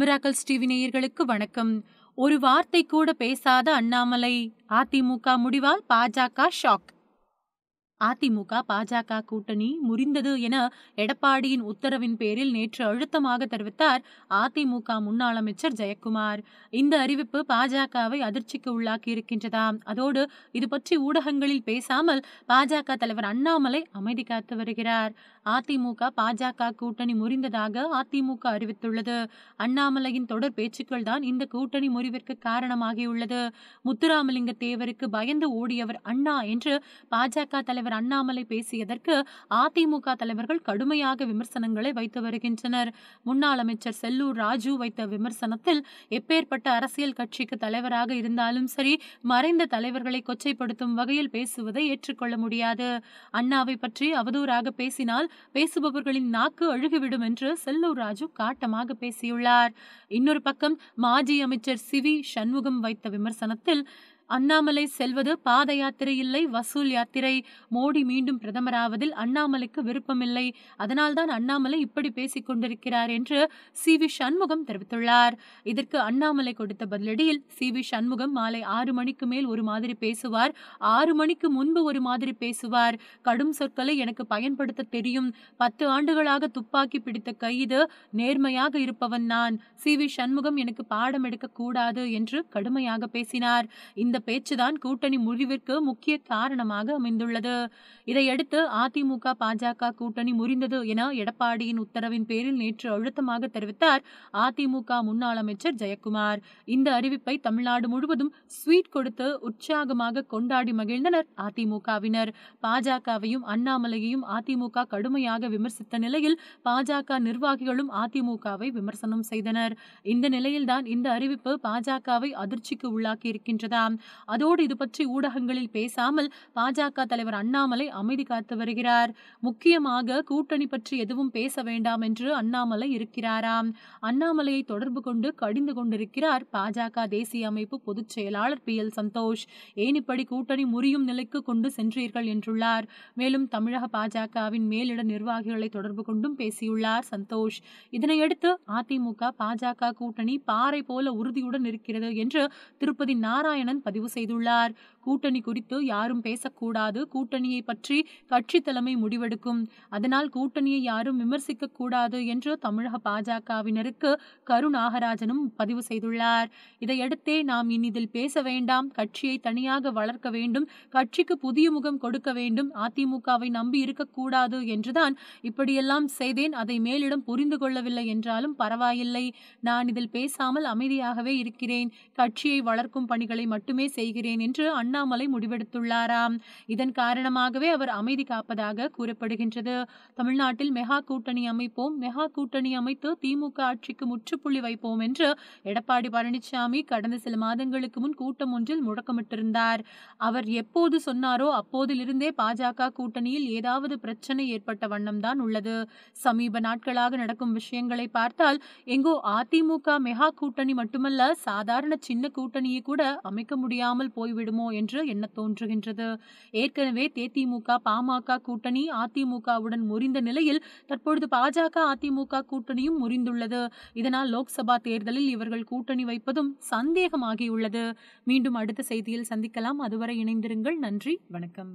miracle TV நேயர்களுக்கு வணக்கம் ஒரு வார்த்தை கூட பேசாத அண்ணாமலை அதிமுக முடிவால் பாஜக ஷாக் அதிமுக பாஜக கூட்டணி முறிந்தது என எடப்பாடியின் உத்தரவின் பேரில் நேற்று அழுத்தமாக தெரிவித்தார் அதிமுக முன்னாள் அமைச்சர் ஜெயக்குமார் இந்த அறிவிப்பு பாஜகவை அதிர்ச்சிக்கு உள்ளாக்கி இருக்கின்றதா அதோடு இது பற்றி ஊடகங்களில் பேசாமல் பாஜக தலைவர் அண்ணாமலை அமைதி காத்து வருகிறார் அதிமுக பாஜக கூட்டணி முறிந்ததாக அதிமுக அறிவித்துள்ளது அண்ணாமலையின் தொடர் பேச்சுக்கள் தான் இந்த கூட்டணி முறிவிற்கு காரணமாகியுள்ளது முத்துராமலிங்க தேவருக்கு பயந்து ஓடியவர் அண்ணா என்று பாஜக தலைவர் அண்ணாமலை பேசியதற்கு அதிமுக தலைவர்கள் கடுமையாக விமர்சனங்களை வைத்து வருகின்றனர் முன்னாள் அமைச்சர் செல்லூர் ராஜு வைத்த விமர்சனத்தில் எப்பேற்பட்ட அரசியல் கட்சிக்கு தலைவராக இருந்தாலும் சரி மறைந்த தலைவர்களை கொச்சைப்படுத்தும் வகையில் பேசுவதை ஏற்றுக்கொள்ள முடியாது அண்ணாவை பற்றி அவதூறாக பேசினால் பேசுபவர்களின் நாக்கு அழுகிவிடும் என்று செல்லூர் ராஜு காட்டமாக பேசியுள்ளார் இன்னொரு பக்கம் மாஜி அமைச்சர் சிவி சண்முகம் வைத்த விமர்சனத்தில் அண்ணாமலை செல்வது பாத யாத்திரை இல்லை வசூல் யாத்திரை மோடி மீண்டும் பிரதமராவதில் அண்ணாமலைக்கு விருப்பமில்லை அதனால்தான் அண்ணாமலை இப்படி பேசிக் கொண்டிருக்கிறார் என்று சி வி சண்முகம் தெரிவித்துள்ளார் இதற்கு அண்ணாமலை கொடுத்த பதிலடியில் சி வி சண்முகம் மாலை ஆறு மணிக்கு மேல் ஒரு மாதிரி பேசுவார் ஆறு மணிக்கு முன்பு ஒரு மாதிரி பேசுவார் கடும் சொற்களை எனக்கு பயன்படுத்த தெரியும் பத்து ஆண்டுகளாக துப்பாக்கி பிடித்த கைது நேர்மையாக இருப்பவன் நான் சி வி சண்முகம் எனக்கு பாடம் எடுக்க கூடாது என்று கடுமையாக பேசினார் இந்த இந்த பேச்சுதான் கூட்டணி முறிவிற்கு முக்கிய காரணமாக அமைந்துள்ளது இதையடுத்து அதிமுக பாஜக கூட்டணி முறிந்தது என எடப்பாடியின் உத்தரவின் பேரில் நேற்று அழுத்தமாக தெரிவித்தார் அதிமுக முன்னாள் அமைச்சர் ஜெயக்குமார் இந்த அறிவிப்பை தமிழ்நாடு முழுவதும் ஸ்வீட் கொடுத்து உற்சாகமாக கொண்டாடி மகிழ்ந்தனர் அதிமுகவினர் பாஜகவையும் அண்ணாமலையையும் அதிமுக கடுமையாக விமர்சித்த நிலையில் பாஜக நிர்வாகிகளும் அதிமுகவை விமர்சனம் செய்தனர் இந்த நிலையில்தான் இந்த அறிவிப்பு பாஜகவை அதிர்ச்சிக்கு உள்ளாக்கி இருக்கின்றதாம் அதோடு இது பற்றி ஊடகங்களில் பேசாமல் பாஜக தலைவர் அண்ணாமலை அமைதி காத்து வருகிறார் முக்கியமாக கூட்டணி பற்றி எதுவும் பேச வேண்டாம் என்று அண்ணாமலை இருக்கிறாராம் அண்ணாமலையை தொடர்பு கொண்டு கடிந்து கொண்டிருக்கிறார் பாஜக தேசிய அமைப்பு பொதுச் செயலாளர் பி எல் சந்தோஷ் ஏனிப்படி கூட்டணி முறியும் நிலைக்கு கொண்டு சென்றீர்கள் என்றுள்ளார் மேலும் தமிழக பாஜகவின் மேலிட நிர்வாகிகளை தொடர்பு கொண்டும் பேசியுள்ளார் சந்தோஷ் இதனையடுத்து அதிமுக பாஜக கூட்டணி பாறை போல உறுதியுடன் இருக்கிறது என்று திருப்பதி நாராயணன் பதிவு செய்துள்ளார் கூட்டணி குறித்து யாரும் பேசக்கூடாது கூட்டணியை பற்றி கட்சி தலைமை முடிவெடுக்கும் அதனால் கூட்டணியை யாரும் விமர்சிக்க கூடாது என்று தமிழக பாஜகவினருக்கு கரு நாகராஜனும் பதிவு செய்துள்ளார் இதையடுத்தே நாம் இனி இதில் பேச வேண்டாம் கட்சியை தனியாக வளர்க்க வேண்டும் கட்சிக்கு புதிய முகம் கொடுக்க வேண்டும் அதிமுகவை நம்பி இருக்கக்கூடாது என்றுதான் இப்படியெல்லாம் செய்தேன் அதை மேலிடம் புரிந்து கொள்ளவில்லை என்றாலும் பரவாயில்லை நான் இதில் பேசாமல் அமைதியாகவே இருக்கிறேன் கட்சியை வளர்க்கும் பணிகளை மட்டுமே மட்டுமே செய்கிறேன் என்று அண்ணாமலை முடிவெடுத்துள்ளாராம் இதன் காரணமாகவே அவர் அமைதி காப்பதாக கூறப்படுகின்றது தமிழ்நாட்டில் மெகா கூட்டணி அமைப்போம் மெகா கூட்டணி அமைத்து திமுக ஆட்சிக்கு முற்றுப்புள்ளி வைப்போம் என்று எடப்பாடி பழனிசாமி கடந்த சில மாதங்களுக்கு முன் கூட்டம் ஒன்றில் முழக்கமிட்டிருந்தார் அவர் எப்போது சொன்னாரோ அப்போதிலிருந்தே பாஜக கூட்டணியில் ஏதாவது பிரச்சனை ஏற்பட்ட வண்ணம்தான் உள்ளது சமீப நாட்களாக நடக்கும் விஷயங்களை பார்த்தால் எங்கோ அதிமுக மெகா கூட்டணி மட்டுமல்ல சாதாரண சின்ன கூட்டணியை கூட அமைக்க முடியும் முடியாமல் போய்விடுமோ என்று என்ன தோன்றுகின்றது ஏற்கனவே தேதிமுக பாமக கூட்டணி அதிமுகவுடன் முறிந்த நிலையில் தற்பொழுது பாஜக அதிமுக கூட்டணியும் முறிந்துள்ளது இதனால் லோக்சபா தேர்தலில் இவர்கள் கூட்டணி வைப்பதும் சந்தேகமாகியுள்ளது மீண்டும் அடுத்த செய்தியில் சந்திக்கலாம் அதுவரை இணைந்திருங்கள் நன்றி வணக்கம்